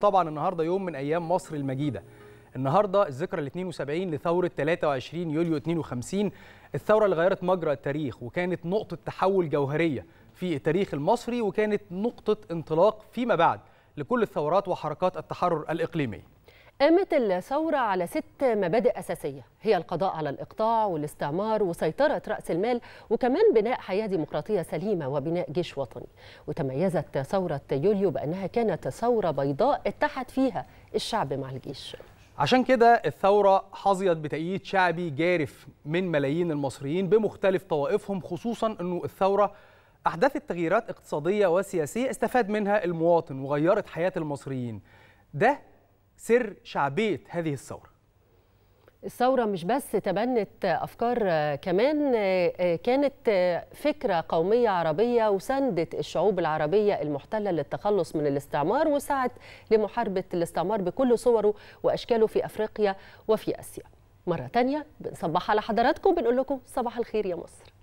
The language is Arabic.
طبعا النهارده يوم من ايام مصر المجيده النهارده الذكرى ال 72 لثوره 23 يوليو 52 الثوره اللي غيرت مجرى التاريخ وكانت نقطه تحول جوهريه في التاريخ المصري وكانت نقطه انطلاق فيما بعد لكل الثورات وحركات التحرر الاقليمي قامت الثورة على ست مبادئ أساسية هي القضاء على الإقطاع والاستعمار وسيطرة رأس المال وكمان بناء حياة ديمقراطية سليمة وبناء جيش وطني وتميزت ثورة يوليو بأنها كانت ثورة بيضاء اتحد فيها الشعب مع الجيش عشان كده الثورة حظيت بتأييد شعبي جارف من ملايين المصريين بمختلف طوائفهم خصوصا أنه الثورة أحدثت تغييرات اقتصادية وسياسية استفاد منها المواطن وغيرت حياة المصريين ده سر شعبية هذه الثورة؟ الثورة مش بس تبنت أفكار آه، كمان آه، آه، كانت فكرة قومية عربية وساندت الشعوب العربية المحتلة للتخلص من الاستعمار وسعت لمحاربة الاستعمار بكل صوره وأشكاله في أفريقيا وفي آسيا مرة تانية بنصبح على حضراتكم بنقول لكم صباح الخير يا مصر